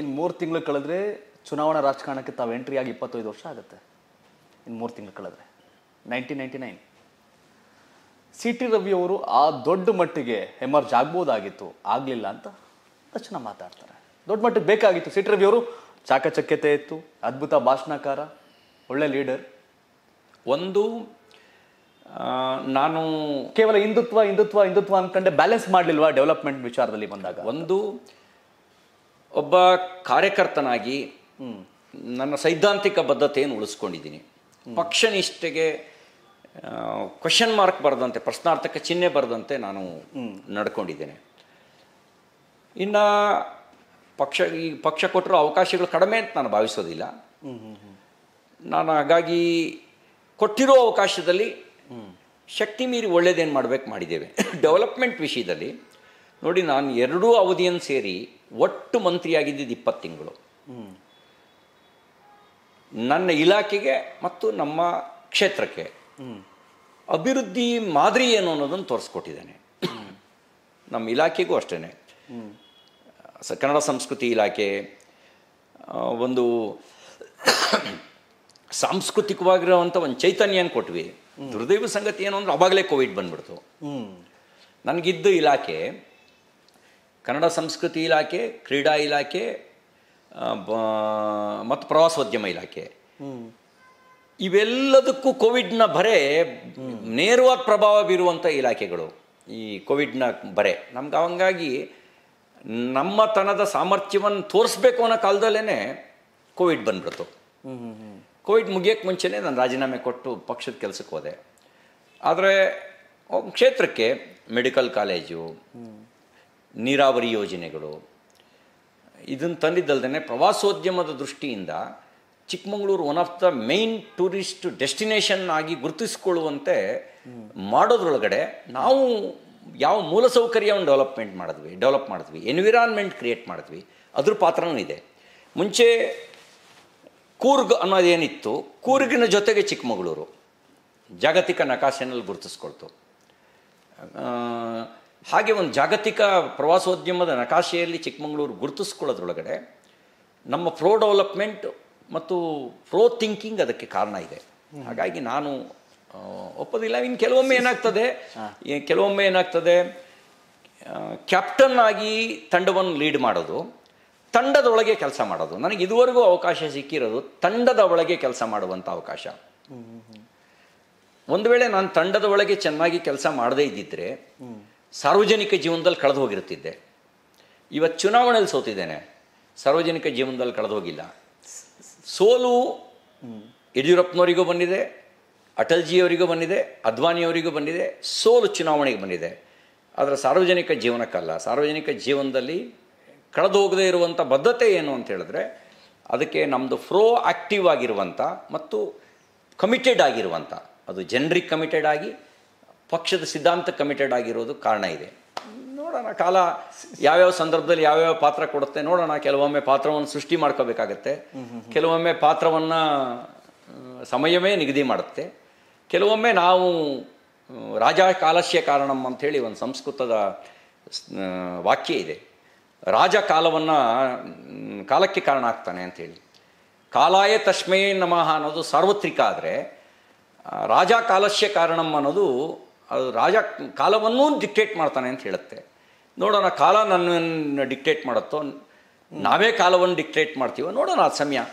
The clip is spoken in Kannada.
ಇನ್ನು ಮೂರು ತಿಂಗಳು ಕಳೆದ್ರೆ ಚುನಾವಣಾ ರಾಜಕಾರಣಕ್ಕೆ ತಾವು ಎಂಟ್ರಿ ಆಗಿ ಇಪ್ಪತ್ತೈದು ವರ್ಷ ಆಗುತ್ತೆ ಇನ್ನು ಮೂರು ತಿಂಗಳು ಕಳೆದ್ರೆ nineteen ninety nine C T Ravi ಅವರು ಆ ದೊಡ್ಡ ಮಟ್ಟಿಗೆ ಎಮರ್ಜ್ ಆಗ್ಬೋದಾಗಿತ್ತು ಆಗಲಿಲ್ಲ ಅಂತ ತಕ್ಷಣ ಮಾತಾಡ್ತಾರೆ ದೊಡ್ಡ ಮಟ್ಟಿಗೆ ಬೇಕಾಗಿತ್ತು ಸಿ ಟಿ ರವಿ ಅವರು ಚಾಕಚಕ್ಯತೆ ಇತ್ತು ಅದ್ಭುತ ಭಾಷಣಕಾರ ಒಳ್ಳೆ ಲೀಡರ್ ಒಂದು ನಾನು ಕೇವಲ ಹಿಂದುತ್ವ ಹಿಂದುತ್ವ ಹಿಂದುತ್ವ ಅಂದ್ಕೊಂಡೆ ಬ್ಯಾಲೆನ್ಸ್ ಮಾಡಲಿಲ್ವಾ ಡೆವಲಪ್ಮೆಂಟ್ ವಿಚಾರದಲ್ಲಿ ಬಂದಾಗ ಒಂದು ಒಬ್ಬ ಕಾರ್ಯಕರ್ತನಾಗಿ ನನ್ನ ಸೈದ್ಧಾಂತಿಕ ಬದ್ಧತೆಯನ್ನು ಉಳಿಸ್ಕೊಂಡಿದ್ದೀನಿ ಪಕ್ಷನಿಷ್ಠೆಗೆ ಕ್ವಶನ್ ಮಾರ್ಕ್ ಬರೆದಂತೆ ಪ್ರಶ್ನಾರ್ಥಕ ಚಿಹ್ನೆ ಬರೆದಂತೆ ನಾನು ನಡ್ಕೊಂಡಿದ್ದೇನೆ ಇನ್ನು ಪಕ್ಷ ಈ ಪಕ್ಷ ಕೊಟ್ಟಿರೋ ಅವಕಾಶಗಳು ಕಡಿಮೆ ಅಂತ ನಾನು ಭಾವಿಸೋದಿಲ್ಲ ನಾನು ಹಾಗಾಗಿ ಕೊಟ್ಟಿರೋ ಅವಕಾಶದಲ್ಲಿ ಶಕ್ತಿ ಮೀರಿ ಒಳ್ಳೇದೇನು ಮಾಡಬೇಕು ಮಾಡಿದ್ದೇವೆ ಡೆವಲಪ್ಮೆಂಟ್ ವಿಷಯದಲ್ಲಿ ನೋಡಿ ನಾನು ಎರಡೂ ಅವಧಿಯನ್ನು ಸೇರಿ ಒಟ್ಟು ಮಂತ್ರಿಯಾಗಿದ್ದಿದ್ದು ಇಪ್ಪತ್ತು ತಿಂಗಳು ನನ್ನ ಇಲಾಖೆಗೆ ಮತ್ತು ನಮ್ಮ ಕ್ಷೇತ್ರಕ್ಕೆ ಅಭಿವೃದ್ಧಿ ಮಾದರಿ ಏನು ಅನ್ನೋದನ್ನು ತೋರಿಸ್ಕೊಟ್ಟಿದ್ದೇನೆ ನಮ್ಮ ಇಲಾಖೆಗೂ ಅಷ್ಟೇ ಕನ್ನಡ ಸಂಸ್ಕೃತಿ ಇಲಾಖೆ ಒಂದು ಸಾಂಸ್ಕೃತಿಕವಾಗಿರುವಂಥ ಒಂದು ಚೈತನ್ಯನ ಕೊಟ್ವಿ ದುರ್ದೈವ ಸಂಗತಿ ಏನು ಅಂದ್ರೆ ಅವಾಗಲೇ ಕೋವಿಡ್ ಬಂದ್ಬಿಡ್ತು ನನಗಿದ್ದ ಇಲಾಖೆ ಕನ್ನಡ ಸಂಸ್ಕೃತಿ ಇಲಾಖೆ ಕ್ರೀಡಾ ಇಲಾಖೆ ಮತ್ತು ಪ್ರವಾಸೋದ್ಯಮ ಇಲಾಖೆ ಇವೆಲ್ಲದಕ್ಕೂ ಕೋವಿಡ್ನ ಬರೆ ನೇರವಾಗಿ ಪ್ರಭಾವ ಬೀರುವಂಥ ಇಲಾಖೆಗಳು ಈ ಕೋವಿಡ್ನ ಬರೆ ನಮ್ಗೆ ಅವಂಗಾಗಿ ನಮ್ಮತನದ ಸಾಮರ್ಥ್ಯವನ್ನು ತೋರಿಸ್ಬೇಕು ಅನ್ನೋ ಕಾಲದಲ್ಲೇ ಕೋವಿಡ್ ಬಂದ್ಬಿಡ್ತು ಕೋವಿಡ್ ಮುಗಿಯೋಕ್ಕೆ ಮುಂಚೆನೇ ನಾನು ರಾಜೀನಾಮೆ ಕೊಟ್ಟು ಪಕ್ಷದ ಕೆಲಸಕ್ಕೆ ಹೋದೆ ಆದರೆ ಕ್ಷೇತ್ರಕ್ಕೆ ಮೆಡಿಕಲ್ ಕಾಲೇಜು ನೀರಾವರಿ ಯೋಜನೆಗಳು ಇದನ್ನು ತಂದಿದ್ದಲ್ದೇ ಪ್ರವಾಸೋದ್ಯಮದ ದೃಷ್ಟಿಯಿಂದ Chikkamagaluru one of the main tourist destination ಆಗಿ ಗುರುತಿಸಿಕೊಳ್ಳುವಂತೆ ಮಾಡೋದ್ರೊಳಗಡೆ ನಾವು ಯಾವ ಮೂಲಸೌಕರ್ಯವನ್ನು ಡೆವಲಪ್ಮೆಂಟ್ ಮಾಡಿದ್ವಿ ಡೆವಲಪ್ ಮಾಡಿದ್ವಿ ಎನ್ವಿರಾನ್ಮೆಂಟ್ ಕ್ರಿಯೇಟ್ ಮಾಡಿದ್ವಿ ಅದ್ರ ಪಾತ್ರನೂ ಇದೆ ಮುಂಚೆ ಕೂರ್ಗ್ ಅನ್ನೋದೇನಿತ್ತು ಕೂರ್ಗಿನ ಜೊತೆಗೆ ಚಿಕ್ಕಮಗಳೂರು ಜಾಗತಿಕ ನಕಾಸೆನಲ್ಲಿ ಗುರುತಿಸ್ಕೊಳ್ತು ಹಾಗೆ ಒಂದು ಜಾಗತಿಕ ಪ್ರವಾಸೋದ್ಯಮದ ನಕಾಶೆಯಲ್ಲಿ ಚಿಕ್ಕಮಗಳೂರು ಗುರುತಿಸ್ಕೊಳ್ಳೋದ್ರೊಳಗಡೆ ನಮ್ಮ ಫ್ರೋ ಡೆವಲಪ್ಮೆಂಟ್ ಮತ್ತು ಪ್ರೋ ಥಿಂಕಿಂಗ್ ಅದಕ್ಕೆ ಕಾರಣ ಇದೆ ಹಾಗಾಗಿ ನಾನು ಒಪ್ಪೋದಿಲ್ಲ ಇನ್ನು ಕೆಲವೊಮ್ಮೆ ಏನಾಗ್ತದೆ ಕೆಲವೊಮ್ಮೆ ಏನಾಗ್ತದೆ ಕ್ಯಾಪ್ಟನ್ ಆಗಿ ತಂಡವನ್ನು ಲೀಡ್ ಮಾಡೋದು ತಂಡದೊಳಗೆ ಕೆಲಸ ಮಾಡೋದು ನನಗೆ ಇದುವರೆಗೂ ಅವಕಾಶ ಸಿಕ್ಕಿರೋದು ತಂಡದ ಒಳಗೆ ಕೆಲಸ ಮಾಡುವಂಥ ಅವಕಾಶ ಒಂದು ವೇಳೆ ನಾನು ತಂಡದ ಒಳಗೆ ಚೆನ್ನಾಗಿ ಕೆಲಸ ಮಾಡದೇ ಇದ್ದಿದ್ರೆ ಸಾರ್ವಜನಿಕ ಜೀವನದಲ್ಲಿ ಕಳೆದು ಹೋಗಿರುತ್ತಿದ್ದೆ ಇವತ್ತು ಚುನಾವಣೆಯಲ್ಲಿ ಸೋತಿದ್ದೇನೆ ಸಾರ್ವಜನಿಕ ಜೀವನದಲ್ಲಿ ಕಳೆದು ಹೋಗಿಲ್ಲ ಸೋಲು ಯಡಿಯೂರಪ್ಪನವರಿಗೂ ಬಂದಿದೆ ಅಟಲ್ಜಿಯವರಿಗೂ ಬಂದಿದೆ ಅದ್ವಾನಿಯವರಿಗೂ ಬಂದಿದೆ ಸೋಲು ಚುನಾವಣೆಗೆ ಬಂದಿದೆ ಆದರೆ ಸಾರ್ವಜನಿಕ ಜೀವನಕ್ಕಲ್ಲ ಸಾರ್ವಜನಿಕ ಜೀವನದಲ್ಲಿ ಕಳೆದು ಹೋಗದೇ ಇರುವಂಥ ಬದ್ಧತೆ ಏನು ಅಂತ ಹೇಳಿದ್ರೆ ಅದಕ್ಕೆ ನಮ್ಮದು ಫ್ರೋ ಆಕ್ಟಿವ್ ಆಗಿರುವಂಥ ಮತ್ತು ಕಮಿಟೆಡ್ ಆಗಿರುವಂಥ ಅದು ಜನರಿಗೆ ಕಮಿಟೆಡ್ ಆಗಿ ಪಕ್ಷದ ಸಿದ್ಧಾಂತ ಕಮಿಟೆಡ್ ಆಗಿರೋದು ಕಾರಣ ಇದೆ ನೋಡೋಣ ಕಾಲ ಯಾವ್ಯಾವ ಸಂದರ್ಭದಲ್ಲಿ ಯಾವ್ಯಾವ ಪಾತ್ರ ಕೊಡುತ್ತೆ ನೋಡೋಣ ಕೆಲವೊಮ್ಮೆ ಪಾತ್ರವನ್ನು ಸೃಷ್ಟಿ ಮಾಡ್ಕೋಬೇಕಾಗತ್ತೆ ಕೆಲವೊಮ್ಮೆ ಪಾತ್ರವನ್ನು ಸಮಯವೇ ನಿಗದಿ ಮಾಡುತ್ತೆ ಕೆಲವೊಮ್ಮೆ ನಾವು ರಾಜ ಕಾಲಸ್ಯ ಕಾರಣಂ ಅಂಥೇಳಿ ಒಂದು ಸಂಸ್ಕೃತದ ವಾಕ್ಯ ಇದೆ ರಾಜ ಕಾಲವನ್ನು ಕಾಲಕ್ಕೆ ಕಾರಣ ಆಗ್ತಾನೆ ಅಂಥೇಳಿ ಕಾಲಾಯ ತಸ್ಮೇ ನಮಃ ಅನ್ನೋದು ಸಾರ್ವತ್ರಿಕ ಆದರೆ ರಾಜ ಕಾಲಸ್ಯ ಕಾರಣಂ ಅನ್ನೋದು ಅದು ರಾಜ ಕಾಲವನ್ನೂ ಡಿಕ್ಟೇಟ್ ಮಾಡ್ತಾನೆ ಅಂತ ಹೇಳುತ್ತೆ ನೋಡೋಣ ಕಾಲ ನನ್ನನ್ನು ಡಿಕ್ಟೇಟ್ ಮಾಡುತ್ತೋ ನಾವೇ ಕಾಲವನ್ನು ಡಿಕ್ಟೇಟ್ ಮಾಡ್ತೀವೋ ನೋಡೋಣ ಆ ಸಮಯ